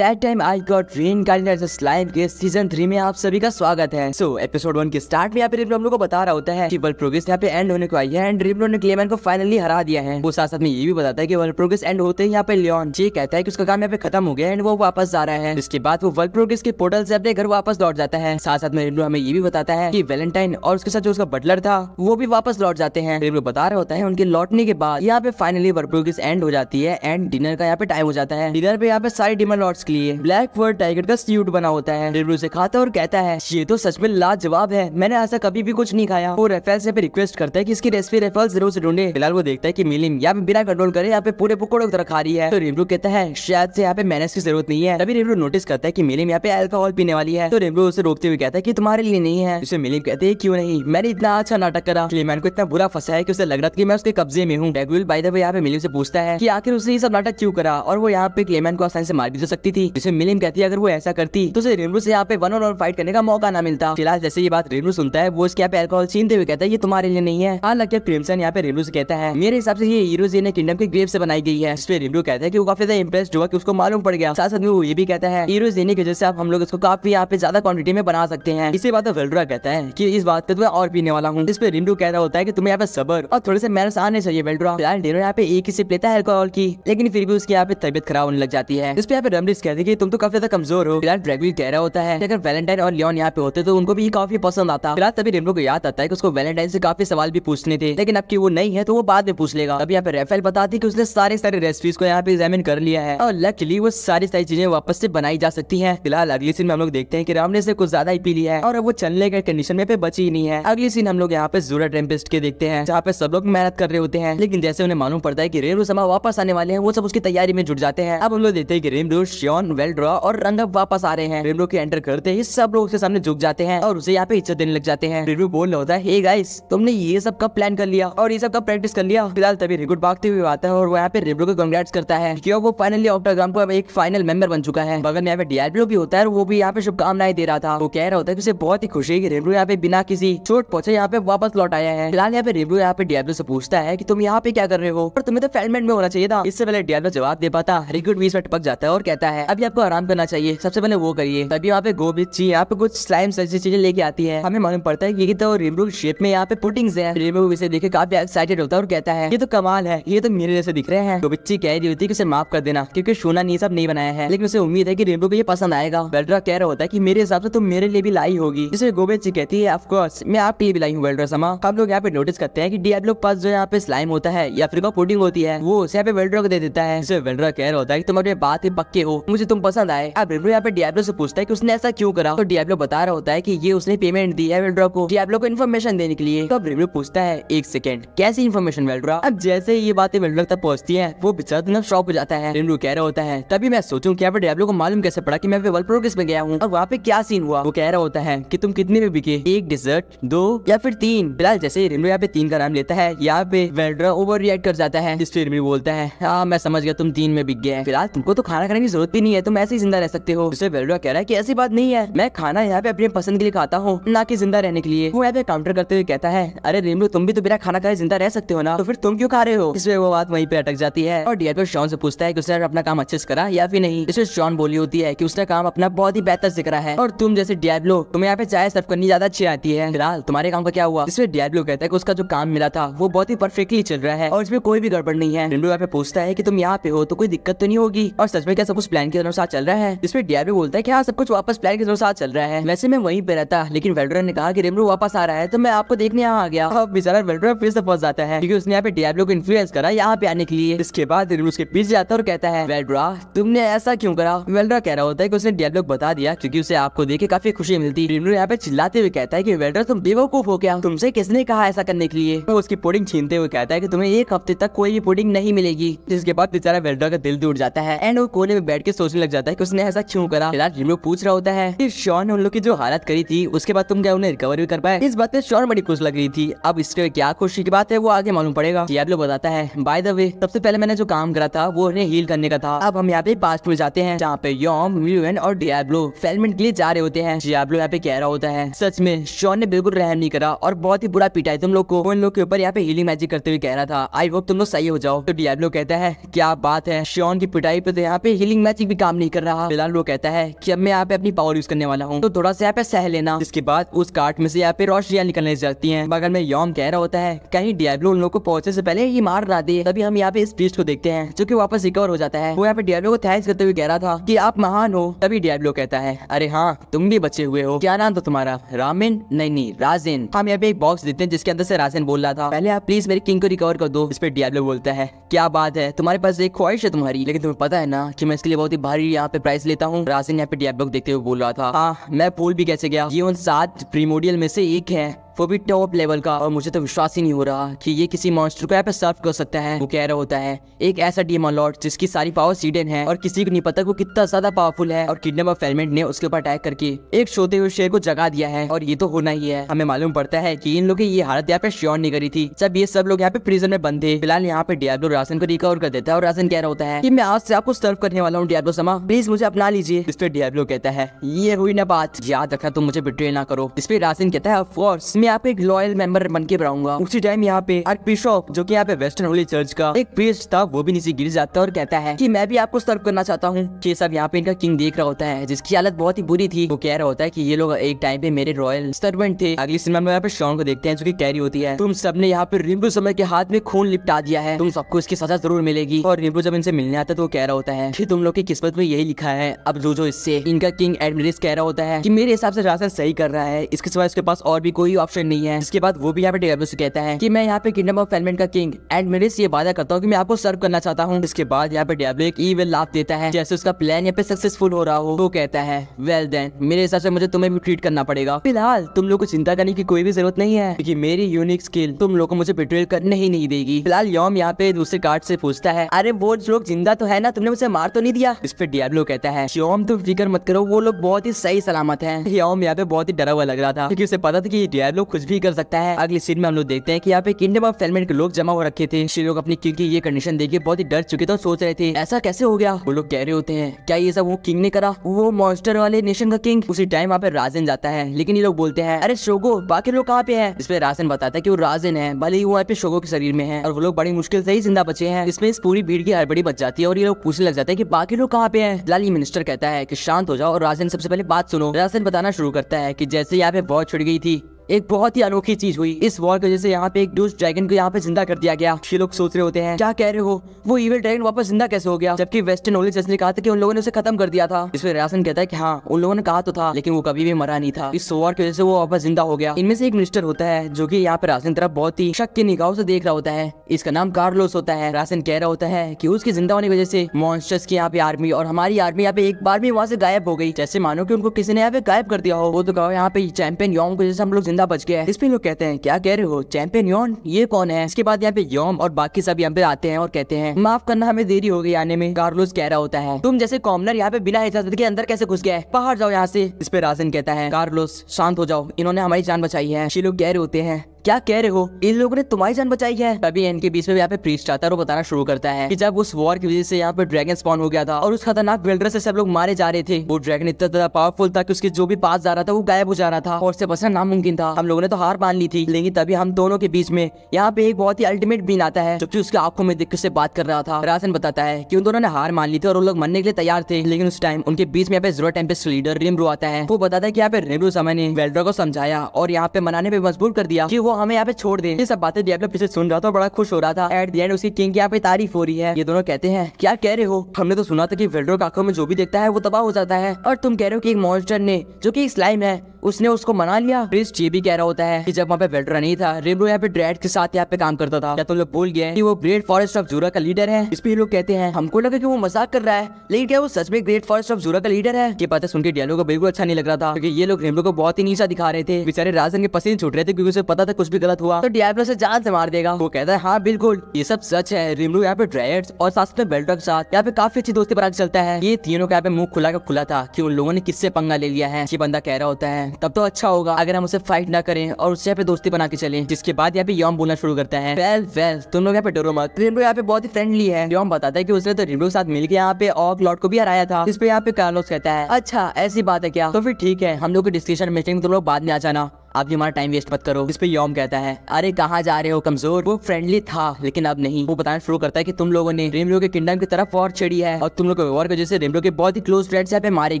That time I got reincarnated as a slime के season three में आप सभी का स्वागत है सो एपिसोड वन के स्टार्ट में यहाँ पे रिप्लो हम लोग को बता रहा होता है कि वर्ल्ड प्रोग्रेस यहाँ पे एंड होने को आई है एंड रिप्लो ने क्लेमन को फाइनली हरा दिया है वो साथ साथ में ये भी बताता है कि वर्ल्ड प्रोग्रेस एंड होते हैं यहाँ पे लियोन ये कहता है कि उसका काम यहाँ पे खत्म हो गया एंड वो वापस जा रहा है इसके बाद वो वर्ल्ड प्रोग्रेस के पोर्टल से अपने घर वापस लौट जाता है साथ साथ में रिप्लो हमें ये भी बताता है की वेलेंटाइन और उसके साथ जो उसका बटलर था वो भी वापस लौट जाते हैं रिप्लो बता रहा होता है उनके लौटने के बाद यहाँ पे फाइनली वर्ल्ड प्रोग्रेस एंड हो जाती है एंड डिनर का यहाँ पे टाइम हो जाता है डिनर पे यहाँ पे सारी डिमर लॉर्ड्स के लिए ब्लैक वर्ड टाइगर का स्यूट बना होता है डेब्रू से खाता है और कहता है ये तो सच में लाजवाब है मैंने ऐसा कभी भी कुछ नहीं खाया और रेफेल से रिक्वेस्ट करता है की इसकी रेसिपी रेफेल जरूर से ढूंढे फिलहाल वो देखता है की मिलिम यहाँ पे बिना कंट्रोल करे यहाँ पे पूरे पकौड़ों तरह खा रही है तो रेब्रू कहता है शायद से यहाँ पे मैनेज की जरूरत नहीं है तभी रेब्रू नोटिस करता है की मिलिम यहाँ पे एल्कोहल पीने वाली है तो रेब्रू उसे रोकते हुए कहता है की तुम्हारे लिए नहीं है उसे मिलिम कहते हैं क्यों नहीं मैंने इतना अच्छा नाटक करा क्लेमैन को इतना बुरा फंसा है की उसे लग रहा था मैं उसके कब्जे में हूँ डेगुल बाई द यहाँ पे मिलिम से पूछता है की आखिर उसे ये सब नाटक क्यों करा और वो यहाँ पे क्लेमैन को आसानी से मार भी दे तो सकती थी थी जिसे मिलिम कहती है अगर वो ऐसा करती तो उसे रेनू से यहाँ पे वन ऑन वन फाइट करने का मौका ना मिलता फिलहाल जैसे ये बात रेनू सुनता है वो इसके यहाँ पे एल्कोहल छीनते हुए कहता है ये तुम्हारे लिए नहीं है हालांकि क्रिमसन यहाँ पे रेनू से कहता है मेरे हिसाब से ये हीरो ने किंगडम के ग्रेव से बनाई गई है इसमें रेनू कहता है की वो काफी ज्यादा इंप्रेस हुआ की उसको मालूम पड़ गया साथ में वो ये भी कहता है हीरो की वजह से आप हम लोग इसको काफी यहाँ पे ज्यादा क्वान्टिटी में बना सकते हैं इसी बात वेल्ड्रा कहता है की इस बात पे तो मैं और पीने वाला हूँ जिसपे रिंडू कह रहा होता है की तुम्हें यहाँ पे सबर और थोड़े से मैनर्स आने चाहिए वेल्ड्रा फिलहाल डेनो यहाँ पे एक ही सिप लेता है एल्कोहल की लेकिन फिर भी उसकी यहाँ पे तबियत खराब होने लग जाती है इस पे यहाँ पे रमरी एलिस कहती है कि तुम तो काफी ज्यादा कमजोर हो फिलहाल ड्रैगुल कह रहा होता है अगर वैलेंटाइन और लियोन यहाँ पे होते तो उनको भी काफी पसंद आता फिलहाल तभी रेमलो को याद आता है कि उसको वैलेंटाइन से काफी सवाल भी पूछने थे लेकिन अब की वो नहीं है तो वो बाद में पूछ लेगा अब यहाँ पे रेफेल बताती है कि उसने सारे सारे रेसिपीज को यहाँ पे एग्जामिन कर लिया है और लकली वो सारी सारी चीजें वापस से बनाई जा सकती है फिलहाल अगली सीन में हम लोग देखते हैं कि राम ने से कुछ ज्यादा ही पी लिया है और अब वो चलने के कंडीशन में पे बची ही नहीं है अगली सीन हम लोग यहाँ पे जूरा टेम्पेस्ट के देखते हैं जहाँ पे सब लोग मेहनत कर रहे होते हैं लेकिन जैसे उन्हें मालूम पड़ता है की रेमरू समा वापस आने वाले हैं वो सब उसकी तैयारी में जुट जाते हैं अब हम लोग देखते हैं की रेमरू जॉन वेल्ड्रा और रंगब वापस आ रहे हैं रेमरो के एंटर करते ही सब लोग उसके सामने झुक जाते हैं और उसे यहाँ पे इज्जत देने लग जाते हैं रेमरो बोल रहा होता है गाइस तुमने ये सब कब प्लान कर लिया और ये सब कब प्रैक्टिस कर लिया फिलहाल तभी रिगुट भागते हुए आता है और वो यहाँ पे रेमरो को कंग्रेट्स करता है क्यों वो फाइनली ऑक्टाग्राम का एक फाइनल मेंबर बन चुका है बगल में यहाँ पे डीआरपीओ भी होता है वो भी यहाँ पे शुभकामनाएं दे रहा था वो कह रहा होता है उसे बहुत ही खुशी है की यहाँ पे बिना किसी चोट पहुंचे यहाँ पे वापस लौट आया है फिलहाल यहाँ पे रेमरो यहाँ पे डीआरपीओ से पूछता है की तुम यहाँ पे क्या कर रहे हो और तुम्हें तो फेलमेंट में होना चाहिए था इससे पहले डीआरपीओ जवाब दे पाता रिगुट भी इसमें टपक जाता है और कहता है है अभी आपको आराम करना चाहिए सबसे पहले वो करिए तभी वहाँ पे गोभी जी यहाँ पे कुछ स्लाइम ऐसी चीजें लेके आती है हमें मालूम पड़ता है की तो रिमरूक शेप में यहाँ पे पुटिंग है रिमरूक इसे देखे काफी एक्साइटेड होता है और कहता है ये तो कमाल है ये तो मेरे जैसे दिख रहे हैं गोबिची तो कह रही होती है उसे माफ कर देना क्यूँकी सोना नहीं सब नहीं बनाया है लेकिन उसे उम्मीद है की रेमरू को ये पसंद आएगा वेल्ड्रा कह रहा होता है की मेरे हिसाब से तुम तो मेरे लिए भी लाई होगी जिसे गोबिची जी कहती है ऑफकोर्स मैं आपके लिए भी लाई हूँ वेल्ड्रा समा तो हम लोग यहाँ पे नोटिस करते हैं की डियाब्लो पास जो यहाँ पे स्लाइम होता है या फिर पुडिंग होती है वो उसे यहाँ पे वेल्ड्रा को दे देता है जिसे वेल्ड्रा कह रहा होता है की तुम बात ही पक्के हो मुझे तुम पसंद आए अब रिब्रो यहाँ पे डियाब्लो से पूछता है कि उसने ऐसा क्यों करा तो डियाब्लो बता रहा होता है कि ये उसने पेमेंट दी है वेल्ड्रा को डियाब्लो को इन्फॉर्मेशन देने के लिए तो अब रिब्रो पूछता है एक सेकेंड कैसी इन्फॉर्मेशन वेल्ड्रा अब जैसे ये बातें वेल्ड्रा तक पहुंचती है वो बिचार तुम शॉप हो जाता है रिब्रो कह रहा होता है तभी मैं सोचू की यहाँ डियाब्लो को मालूम कैसे पड़ा की मैं वर्ल्ड प्रोग्रेस में गया हूँ और वहाँ पे क्या सीन हुआ वो कह रहा होता है की तुम कितने में बिके एक डिजर्ट दो या फिर तीन फिलहाल जैसे रिब्रो यहाँ पे तीन का नाम लेता है यहाँ पे वेल्ड्रा ओवर रिएक्ट कर जाता है इस फिर बोलता है हाँ मैं समझ गया तुम तीन में बिक गए फिलहाल तुमको तो खाना खाने की जरूरत नहीं है तुम ऐसे ही जिंदा रह सकते हो उससे बेलडुआ कह रहा है की ऐसी बात नहीं है मैं खाना यहाँ पे अपने पसंद के लिए खाता हूँ ना की जिंदा रहने के लिए वो यहाँ पे काउंटर करते हुए कहता है अरे रेमलू तुम भी तो बिना खाना खाए जिंदा रह सकते हो ना तो फिर तुम क्यों खा रहे हो इसमें वो बात वहीं पे अटक जाती है और डियर शॉन से पूछता है कि उसने अपना काम अच्छे से करा या फिर नहीं इसमें शॉन बोली होती है कि उसने काम अपना बहुत ही बेहतर से करा है और तुम जैसे डियाब्लो तुम्हें यहाँ पे चाय सर्व करनी ज्यादा अच्छी आती है फिलहाल तुम्हारे काम का क्या हुआ इसमें डियाब्लो कहता है कि उसका जो काम मिला था वो बहुत ही परफेक्टली चल रहा है और इसमें कोई भी गड़बड़ नहीं है रेमलू यहाँ पे पूछता है की तुम यहाँ पे हो तो कोई दिक्कत तो नहीं होगी और सच में क्या सब कुछ प्लान प्लान के अनुसार चल रहा है जिसमें डीआरबी बोलता है की हाँ सब कुछ वापस प्लान के अनुसार चल रहा है वैसे मैं वहीं पे रहता लेकिन वेल्डर ने कहा कि रेमरू वापस आ रहा है तो मैं आपको देखने यहाँ आ गया अब बेचारा वेल्डर फिर से पहुंच जाता है क्योंकि उसने यहाँ पे डीआरबी को इन्फ्लुएंस करा यहाँ पे आने के लिए इसके बाद रेमरू उसके पीछे जाता और कहता है वेल्ड्रा तुमने ऐसा क्यों करा वेल्ड्रा कह रहा होता है की उसने डीआरबी को बता दिया क्यूँकी उसे आपको देख के काफी खुशी मिलती रेमरू यहाँ पे चिल्लाते हुए कहता है की वेल्ड्रा तुम बेवकूफ हो गया तुमसे किसने कहा ऐसा करने के लिए उसकी पुडिंग छीनते हुए कहता है की तुम्हें एक हफ्ते तक कोई भी पुडिंग नहीं मिलेगी जिसके बाद बेचारा वेल्डर का दिल टूट जाता है एंड वो कोने में बैठ के सोचने लग जाता है कि उसने ऐसा क्यों करा फिलहाल जिम्मे पूछ रहा होता है कि शॉन ने उन लोग की जो हालत करी थी उसके बाद तुम क्या उन्हें रिकवर भी कर पाए इस बात में शॉन बड़ी खुश लग रही थी अब इसके क्या खुशी की बात है वो आगे मालूम पड़ेगा लोग बताता है बाय द वे सबसे पहले मैंने जो काम करा था वो उन्हें हील करने का था अब हम यहाँ पे पास में जाते हैं जहाँ पे योम यून और डियाब्लो फेलमेंट के लिए जा रहे होते हैं डियाब्लो यहाँ पे कह रहा होता है सच में शॉन ने बिल्कुल रहम नहीं करा और बहुत ही बुरा पीटा है तुम लोग को उन लोग के ऊपर यहाँ पे हीलिंग मैजिक करते हुए कह रहा था आई होप तुम लोग सही हो जाओ तो डियाब्लो कहता है क्या बात है शॉन की पिटाई पे तो यहाँ पे हीलिंग मैजिक भी काम नहीं कर रहा फिलहाल वो कहता है कि अब मैं यहाँ पे अपनी पावर यूज करने वाला हूँ तो थोड़ा सा यहाँ पे सह लेना इसके बाद उस कार्ट में से यहाँ पे रोशनियाँ निकलने जाती है बगल में योम कह रहा होता है कहीं डियाब्लो उन लोग को पहुंचने से पहले ये मार रहा दे तभी हम यहाँ पे इस प्रीस्ट को देखते हैं जो की वापस रिकवर हो जाता है वो यहाँ पे डियाब्लो को थैंक्स करते हुए कह रहा था की आप महान हो तभी डियाब्लो कहता है अरे हाँ तुम भी बचे हुए हो क्या नाम था तुम्हारा रामिन नहीं नहीं राजेन हम यहाँ पे एक बॉक्स देते हैं जिसके अंदर से राजेन बोल रहा था पहले आप प्लीज मेरे किंग को रिकवर कर दो इस पे डियाब्लो बोलता है क्या बात है तुम्हारे पास एक ख्वाहिश है तुम्हारी लेकिन तुम्हें पता है ना कि मैं इसके लिए बहुत बहुत ही भारी यहाँ पे प्राइस लेता हूँ राशन यहाँ पे डियाब्लॉक देखते हुए बोल रहा था हाँ मैं पोल भी कैसे गया ये उन सात प्रीमोडियल में से एक है वो भी टॉप लेवल का और मुझे तो विश्वास ही नहीं हो रहा कि ये किसी मॉन्स्टर को यहाँ पे सर्व कर सकता है वो कह रहा होता है एक ऐसा डीमन लॉर्ड जिसकी सारी पावर सीडन है और किसी को नहीं पता वो कितना ज्यादा पावरफुल है और किडनेप ऑफ फेलमेंट ने उसके ऊपर अटैक करके एक सोते हुए शेर को जगा दिया है और ये तो होना ही है हमें मालूम पड़ता है की इन लोगों की ये हालत यहाँ पे श्योर नहीं करी थी जब ये सब लोग यहाँ पे प्रिजन में बंद थे फिलहाल यहाँ पे डियाब्लो राशन को रिकवर कर देता है और राशन कह रहा होता है की मैं आज से आपको सर्व करने वाला हूँ डियाब्लो समा प्लीज मुझे अपना लीजिए इस पर डियाब्लो कहता है ये हुई ना बात याद रखना तुम मुझे बिट्रेल ना करो इस पर राशन कहता है ऑफकोर्स मैं यहाँ पे एक लॉयल मेंबर बन के बढ़ाऊंगा उसी टाइम यहाँ पे आर्क बिशॉप जो कि यहाँ पे वेस्टर्न होली चर्च का एक प्रेस था वो भी नीचे गिर जाता है और कहता है कि मैं भी आपको सर्व करना चाहता हूँ ये सब यहाँ पे इनका किंग देख रहा होता है जिसकी हालत बहुत ही बुरी थी वो कह रहा होता है की ये लोग एक टाइम पे मेरे रॉयल सर्वेंट थे अगली सिनेमा में यहाँ पे शॉन को देखते हैं जो की कैरी होती है तुम सबने यहाँ पे रिम्बू समय के हाथ में खून लिपटा दिया है तुम सबको इसकी सजा जरूर मिलेगी और रिम्बू जब इनसे मिलने आता है तो कह रहा होता है की तुम लोग की किस्मत में यही लिखा है अब जो जो इससे इनका किंग एडमिनिस्ट कह रहा होता है की मेरे हिसाब से राशन सही कर रहा है इसके सिवा इसके पास और भी कोई ऑप्शन नहीं है इसके बाद वो भी यहाँ पे डेविस से कहता है की मैं यहाँ पे किंगडम ऑफ एलमेंट का किंग एंड मेरे से वादा करता हूँ की मैं आपको सर्व करना चाहता हूँ इसके बाद यहाँ पे डेविलो एक ईविल लाभ देता है जैसे उसका प्लान यहाँ पे सक्सेसफुल हो रहा हो वो कहता है वेल देन मेरे हिसाब से मुझे तुम्हें भी ट्रीट करना पड़ेगा फिलहाल तुम लोग को चिंता करने की कोई भी जरूरत नहीं है क्योंकि मेरी यूनिक स्किल तुम लोग को मुझे बिट्रेल करने ही नहीं देगी फिलहाल योम यहाँ पे दूसरे कार्ड से पूछता है अरे वो लोग जिंदा तो है ना तुमने मुझे मार तो नहीं दिया इस पे डियाब्लो कहता है योम तुम फिक्र मत करो वो लोग बहुत ही सही सलामत है योम यहाँ पे बहुत ही डरा हुआ लग रहा था क्योंकि उसे पता था की डियाब्लो लोग कुछ भी कर सकता है अगले सीन में हम लोग देखते हैं की यहाँ पे किंगडम ऑफ सेलमेंट के लोग जमा हो रखे थे श्री लोग अपनी किंग की ये कंडीशन देखिए बहुत ही डर चुके थे और सोच रहे थे ऐसा कैसे हो गया वो लोग कह रहे होते हैं क्या ये सब वो किंग ने करा वो मॉन्स्टर वाले नेशन का किंग उसी टाइम वहाँ पे राजन जाता है लेकिन ये लोग बोलते हैं अरे शोगो बाकी लोग कहाँ पे है इसमें राजन बताता है की वो राजन है भले ही वो यहाँ पे शोगो के शरीर में है और वो लोग बड़ी मुश्किल से ही जिंदा बचे हैं इसमें इस पूरी भीड़ की हड़बड़ी बच जाती है और ये लोग पूछने लग जाते हैं की बाकी लोग कहाँ पे है लाली मिनिस्टर कहता है की शांत हो जाओ और राजन सबसे पहले बात सुनो राजन बताना शुरू करता है की जैसे यहाँ पे बहुत छुट गई थी एक बहुत ही अनोखी चीज हुई इस वॉर की वजह से यहाँ पे एक डूस ड्रैगन को यहाँ पे जिंदा कर दिया गया ये लोग सोच रहे होते हैं क्या कह रहे हो वो इवेल ड्रैगन वापस जिंदा कैसे हो गया जबकि वेस्टर्न नॉलेज ने कहा था कि उन लोगों ने उसे खत्म कर दिया था इसमें रासन कहता है की हाँ उन लोगों ने कहा तो था लेकिन वो कभी भी मरा नहीं था इस वॉर की वजह से वो वापस जिंदा हो गया इनमें से एक मिनिस्टर होता है जो की यहाँ पे राशन तरफ बहुत ही शक की निगाहों से देख रहा होता है इसका नाम कार्लोस होता है राशन कह रहा होता है की उसके जिंदा होने की वजह से मॉन्स्टर्स की यहाँ पे आर्मी और हमारी आर्मी यहाँ पे एक बार भी वहाँ से गायब हो गई जैसे मानो की उनको किसी ने यहाँ पे गायब कर दिया हो वो तो कहो यहाँ पे चैंपियन योंग को जैसे हम लोग जिंदा बंदा बच गया है पे लोग कहते हैं क्या कह रहे हो चैंपियन योन ये कौन है इसके बाद यहाँ पे योम और बाकी सब यहाँ पे आते हैं और कहते हैं माफ करना हमें देरी हो गई आने में कार्लोस कह रहा होता है तुम जैसे कॉमनर यहाँ पे बिना इजाजत के अंदर कैसे घुस गए बाहर जाओ यहाँ से इस पे राजन कहता है कार्लोस शांत हो जाओ इन्होंने हमारी जान बचाई है शिलोग कह रहे होते हैं क्या कह रहे हो इन लोगों ने तुम्हारी जान बचाई है तभी इनके बीच में यहाँ पे प्रीस्ट आता है और बताना शुरू करता है कि जब उस वॉर की वजह से यहाँ पे ड्रैगन स्पॉन हो गया था और उस खतरनाक वेल्डर से सब लोग मारे जा रहे थे वो ड्रैगन इतना ज्यादा पावरफुल था कि उसके जो भी पास जा रहा था वो गायब हो जा रहा था और उससे बचना नामुमकिन था हम लोगों ने तो हार मान ली थी लेकिन तभी हम दोनों के बीच में यहाँ पे एक बहुत ही अल्टीमेट बीन आता है जबकि उसके आंखों में दिख से बात कर रहा था राशन बताता है की उन दोनों ने हार मान ली थी और वो लोग मरने के लिए तैयार थे लेकिन उस टाइम उनके बीच में यहाँ पे जीरो टेम्पेस्ट लीडर रिमरू आता है वो बताता है की यहाँ पे रेमरू समय ने वेल्डर को समझाया और यहाँ पे मनाने पर मजबूर कर दिया की वो वो हमें यहाँ पे छोड़ दे ये सब बातें डियाब्लो पीछे सुन रहा था बड़ा खुश हो रहा था एट दी एंड उसकी किंग की यहाँ पे तारीफ हो रही है ये दोनों कहते हैं क्या कह रहे हो हमने तो सुना था की वेल्डो की आंखों में जो भी देखता है वो तबाह हो जाता है और तुम कह रहे हो की एक मॉन्स्टर ने जो की स्लाइम है उसने उसको मना लिया प्रिंस ये भी कह रहा होता है कि जब वहाँ पे वेल्डर नहीं था रेमरो यहाँ पे ड्रेड के साथ यहाँ पे काम करता था क्या तुम तो लोग भूल गए कि वो ग्रेट फॉरेस्ट ऑफ जूरा का लीडर है इस पे लोग कहते हैं हमको लगा कि वो मजाक कर रहा है लेकिन क्या वो सच में ग्रेट फॉरेस्ट ऑफ जूरा का लीडर है ये बातें सुनकर डियालो को बिल्कुल अच्छा नहीं लग रहा था क्योंकि ये लोग रेमरो को बहुत ही नीचा दिखा रहे थे बेचारे राजन के पसीने छूट रहे थे क्योंकि उसे पता था कुछ भी गलत हुआ तो डियाब्लो से जान से मार देगा वो कहता है हाँ बिल्कुल ये सब सच है रिमलू यहाँ पे ड्रायर्स और साथ में बेल्टो के साथ यहाँ पे काफी अच्छी दोस्ती बना चलता है ये तीनों का यहाँ पे मुंह खुला का खुला था की उन लोगों ने किससे पंगा ले लिया है ये बंदा कह रहा होता है तब तो अच्छा होगा अगर हम उसे फाइट ना करें और उससे यहाँ पे दोस्ती बना के चले जिसके बाद यहाँ पे योम बोलना शुरू करता है वेल वेल तुम लोग यहाँ पे डरो मत रिमलू यहाँ पे बहुत ही फ्रेंडली है योम बताता है की उसने तो रिमलू के साथ गया यहाँ पे और लॉर्ड को भी हराया था इस पे यहाँ पे कार्लोस कहता है अच्छा ऐसी बात है क्या तो फिर ठीक है हम लोग की डिस्कशन मीटिंग तुम लोग बाद में आ जाना आप भी हमारा टाइम वेस्ट मत करो इस पे योम कहता है अरे कहाँ जा रहे हो कमजोर वो फ्रेंडली था लेकिन अब नहीं वो बताना शुरू करता है कि तुम लोगों ने रेमलो के किंगडम की तरफ वॉर छेड़ी है और तुम लोग के वॉर की वजह से रेमलो के बहुत ही क्लोज फ्रेंड्स यहाँ पे मारे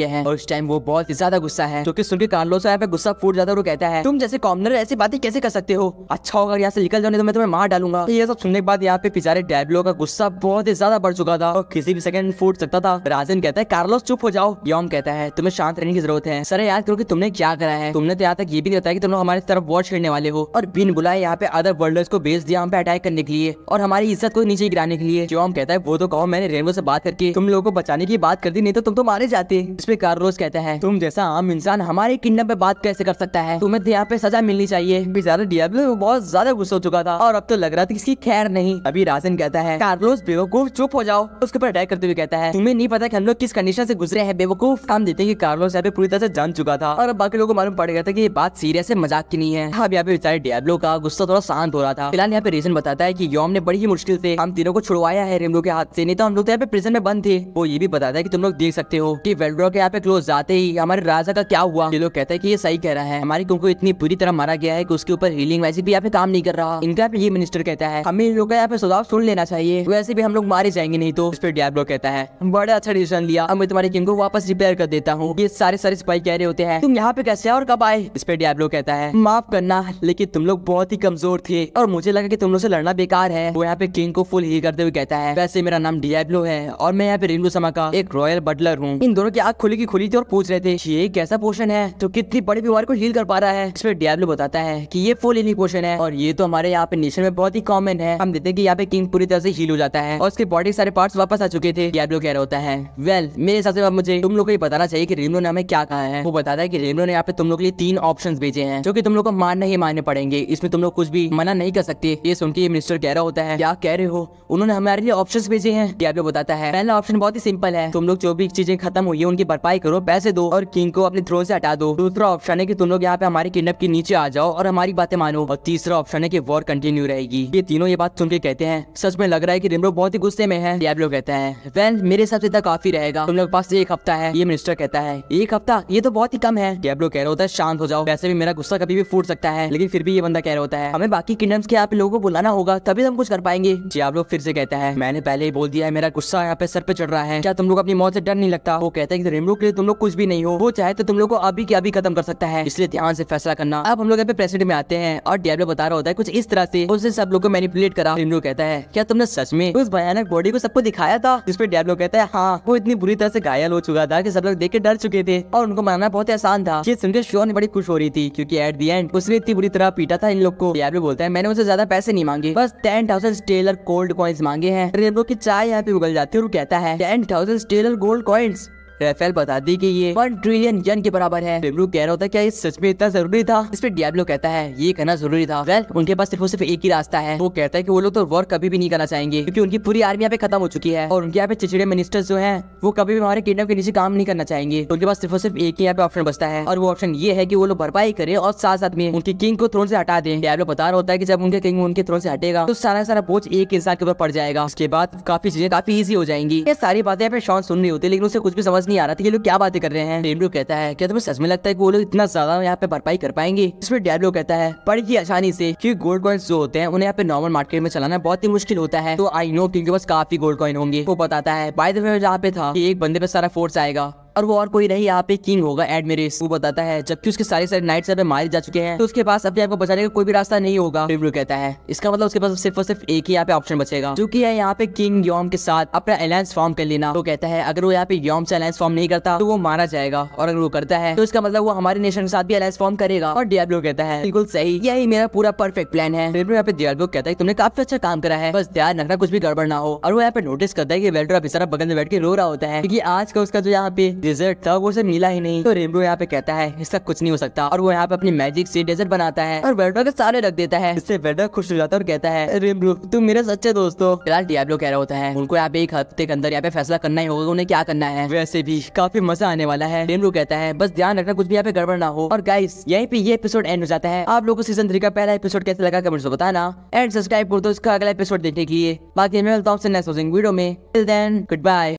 गए हैं और इस टाइम वो बहुत ज्यादा गुस्सा है क्योंकि सुनकर कार्लोस यहाँ पे गुस्सा फूट जाता है वो कहता है तुम जैसे कॉमनर ऐसी बातें कैसे कर सकते हो अच्छा होगा यहाँ से निकल जाने तो मैं तुम्हें मार डालूंगा ये सब सुनने के बाद यहाँ पे पिचारे डेबलो का गुस्सा बहुत ही ज्यादा बढ़ चुका था और किसी भी सेकंड फूट सकता था राजन कहता है कार्लोस चुप हो जाओ योम कहता है तुम्हें शांत रहने की जरूरत है सर याद करो कि तुमने क्या करा है तुमने तो यहाँ तक ये भी नहीं बताया कि तुम लोग हमारे तरफ वॉच करने वाले हो और बिन बुलाए यहाँ पे अदर वर्ल्ड को भेज दिया हम पे अटैक करने के लिए और हमारी इज्जत को नीचे गिराने के लिए जो हम कहता है वो तो कहो मैंने रेनबो से बात करके तुम लोगों को बचाने की बात कर दी नहीं तो तुम तो मारे जाते इस पे कार्लोस कहता है तुम जैसा आम इंसान हमारे किंगडम पे बात कैसे कर सकता है तुम्हें तो यहाँ पे सजा मिलनी चाहिए बहुत ज्यादा गुस्सा हो चुका था और अब तो लग रहा था किसी खैर नहीं अभी राजन कहता है कार्लोस बेवकूफ चुप हो जाओ उसके ऊपर अटैक करते हुए कहता है तुम्हें नहीं पता कि हम लोग किस कंडीशन से गुजरे हैं बेवकूफ काम देते हैं कि कार्लोस यहाँ पे पूरी तरह से जान चुका था और बाकी लोगों को मालूम पड़ गया था की बात सीरियस वैसे मजाक की नहीं है अब यहाँ पे बेचारे डियाब्लो का गुस्सा थोड़ा शांत हो रहा था फिलहाल यहाँ पे रीजन बताता है की योम ने बड़ी ही मुश्किल से हम तीनों को छुड़वाया है रेमलो के हाथ से नहीं तो हम लोग तो यहाँ पे प्रिजन में बंद थे वो ये भी बताता है की तुम लोग देख सकते हो की वेल्ड्रो के यहाँ पे क्लोज जाते ही हमारे राजा का क्या हुआ ये लोग कहते हैं की ये सही कह रहा है हमारी क्योंकि इतनी बुरी तरह मारा गया है की उसके ऊपर हीलिंग वैसे भी यहाँ पे काम नहीं कर रहा इनका ये मिनिस्टर कहता है हमें इन लोग का यहाँ पे सुझाव सुन लेना चाहिए वैसे भी हम लोग मारे जाएंगे नहीं तो इस पर डियाब्लो कहता है बड़ा अच्छा डिसीजन लिया अब मैं तुम्हारी किंग को वापस रिपेयर कर देता हूँ ये सारे सारे सिपाही कह रहे होते हैं तुम यहाँ पे कैसे और कब आए इस पर डियाब्लो कहता है माफ करना लेकिन तुम लोग बहुत ही कमजोर थे और मुझे लगा की तुम लोग से लड़ना बेकार है वो यहाँ पे किंग को फुल ही करते हुए कहता है वैसे मेरा नाम डियाब्लो है और मैं यहाँ पे रिंगू समा का एक रॉयल बटलर हूँ इन दोनों की आग खुली की खुली थी और पूछ रहे थे ये कैसा पोषण है तो कितनी बड़ी बीमारी को हील कर पा रहा है इसमें डियाब्लो बताता है की ये फुल इन पोषण है और ये तो हमारे यहाँ पे नेशन में बहुत ही कॉमन है हम देते यहाँ पे किंग पूरी तरह से हील हो जाता है और उसके बॉडी सारे पार्ट वापस आ चुके थे डियाब्लो कह रहा होता है वेल मेरे हिसाब से मुझे तुम लोग को ये बताना चाहिए की रेमलो ने हमें क्या कहा है वो बताता है कि रेमलो ने यहाँ पे तुम लोग के लिए तीन ऑप्शन भेजे हैं जो की तुम लोग को मान ही मानने पड़ेंगे इसमें तुम लोग कुछ भी मना नहीं कर सकते ये सुन के मिनिस्टर कह रहा होता है क्या कह रहे हो उन्होंने हमारे लिए ऑप्शन भेजे हैं डियाब्लो बताता है पहला ऑप्शन बहुत ही सिंपल है तुम लोग जो भी चीजें खत्म हुई है उनकी भरपाई करो पैसे दो और किंग को अपने थ्रो से हटा दो दूसरा ऑप्शन है की तुम लोग यहाँ पे हमारे किडनेप के नीचे आ जाओ और हमारी बातें मानो और तीसरा ऑप्शन है की वॉर कंटिन्यू रहेगी ये तीनों ये बात सुन के कहते हैं सच में लग रहा है की रिमरो बहुत ही गुस्से में है डियाब्लो कहते हैं वेल मेरे हिसाब से काफी रहेगा तुम लोग पास एक हफ्ता है ये मिनिस्टर कहता है एक हफ्ता ये तो बहुत ही कम है डियाब्लो कह रहा होता है शांत हो जाओ वैसे भी मेरा गुस्सा कभी भी फूट सकता है लेकिन फिर भी ये बंदा कह रहा होता है हमें बाकी किंगडम्स के आप लोगों को बुलाना होगा तभी तो हम कुछ कर पाएंगे जी आप लोग फिर से कहता है मैंने पहले ही बोल दिया है मेरा गुस्सा यहाँ पे सर पे चढ़ रहा है क्या तुम लोग अपनी मौत से डर नहीं लगता वो कहता है कि तो रेमरू के लिए तुम लोग कुछ भी नहीं हो वो चाहे तो तुम लोग को अभी के अभी खत्म कर सकता है इसलिए ध्यान से फैसला करना अब हम लोग यहाँ पे प्रेसिडेंट में आते हैं और डेबलो बता रहा होता है कुछ इस तरह से उसने सब लोग को मैनिपुलेट करा रेमरू कहता है क्या तुमने सच में उस भयानक बॉडी को सबको दिखाया था जिसपे डेबलो कहता है हाँ वो इतनी बुरी तरह से घायल हो चुका था की सब लोग देख के डर चुके थे और उनको मानना बहुत आसान था ये सुनकर श्योर ने बड़ी खुश हो रही थी क्योंकि एट दी एंड उसने इतनी बुरी तरह पीटा था इन लोग को यार भी बोलता है मैंने उसे ज्यादा पैसे नहीं मांगे बस ten thousand stellar gold coins मांगे हैं की चाय यहाँ पे उगल जाती है और कहता है ten thousand stellar gold coins रेफेल दी कि ये वन ट्रिलियन यन के बराबर है रेमरू कह रहा होता है क्या ये सच में इतना जरूरी था इस पर डियाब्लो कहता है ये कहना जरूरी था वेल उनके पास सिर्फ सिर्फ एक ही रास्ता है वो कहता है की वो लोग तो वॉर कभी भी नहीं करना चाहेंगे क्योंकि उनकी पूरी आर्मी यहाँ पे खत्म हो चुकी है और उनके यहाँ पे चिचड़े मिनिस्टर जो है वो कभी भी हमारे किडनेप के नीचे काम नहीं करना चाहेंगे उनके पास सिर्फ सिर्फ एक ही यहाँ पे ऑप्शन बचता है और वो ऑप्शन ये है की वो लोग भरपाई करे और साथ साथ में उनके किंग को थ्रोन से हटा दे डियाब्लो बता रहा होता है की जब उनके किंग उनके थ्रोन से हटेगा तो सारा सारा बोझ एक इंसान के ऊपर पड़ जाएगा उसके बाद काफी चीजें काफी ईजी हो जाएंगी ये सारी बातें यहाँ पे शॉन सुन रही होती है लेकिन उसे कुछ भी समझ समझ नहीं आ रहा था ये लोग क्या बातें कर रहे हैं डेब्रो कहता है क्या तुम्हें सच में लगता है कि वो लोग इतना ज्यादा यहाँ पे भरपाई कर पाएंगे इसमें डेब्रो कहता है पढ़ी की आसानी से क्योंकि गोल्ड कॉइन जो होते हैं उन्हें यहाँ पे नॉर्मल मार्केट में चलाना बहुत ही मुश्किल होता है तो आई नो कि बस काफी गोल्ड कॉइन होंगे वो बताता है बाय द वे जहाँ पे था कि एक बंदे पे सारा फोर्स आएगा और वो और कोई नहीं यहाँ पे किंग होगा एडमिरेस वो बताता है जबकि उसके सारे सारे नाइट सब मारे जा चुके हैं तो उसके पास अपने आपको बचाने का कोई भी रास्ता नहीं होगा कहता है इसका मतलब उसके पास सिर्फ और सिर्फ एक ही यहाँ पे ऑप्शन बचेगा जो की यहाँ पे किंग योम के साथ अपना अलायंस फॉर्म कर लेना वो कहता है अगर वो यहाँ पे योम से अलायंस फॉर्म नहीं करता तो वो मारा जाएगा और अगर वो करता है तो इसका मतलब वो हमारे नेशन के साथ भी अलायंस फॉर्म करेगा और डियाब्लो कहता है बिल्कुल सही यही मेरा पूरा परफेक्ट प्लान है रिब्लू यहाँ पे डियाब्लो कहता है तुमने काफी अच्छा काम करा है बस ध्यान रखना कुछ भी गड़बड़ ना हो और वो यहाँ पे नोटिस करता है की वेल्ड्रा बेचारा बगल में बैठ के रो रहा होता है क्योंकि आज का उसका जो यहाँ पे डेजर्ट था वो उसे मिला ही नहीं तो रेमबो यहाँ पे कहता है इसका कुछ नहीं हो सकता और वो यहाँ पे अपनी मैजिक से डेजर्ट बनाता है और वेडो के सारे रख देता है इससे वेडो खुश हो जाता है और कहता है रेमबो तुम मेरे सच्चे दोस्तों फिलहाल डियाब्लो कह रहा होता है उनको यहाँ पे एक हफ्ते के अंदर यहाँ पे फैसला करना ही होगा उन्हें क्या करना है वैसे भी काफी मजा आने वाला है रेमबो कहता है बस ध्यान रखना कुछ भी यहाँ पे गड़बड़ ना हो और गाइस यही पे ये एपिसोड एंड हो जाता है आप लोगों को सीजन थ्री का पहला एपिसोड कैसे लगा कमेंट से बताना एंड सब्सक्राइब कर दो इसका अगला एपिसोड देखने के लिए बाकी मैं मिलता हूँ वीडियो में टिल देन गुड बाय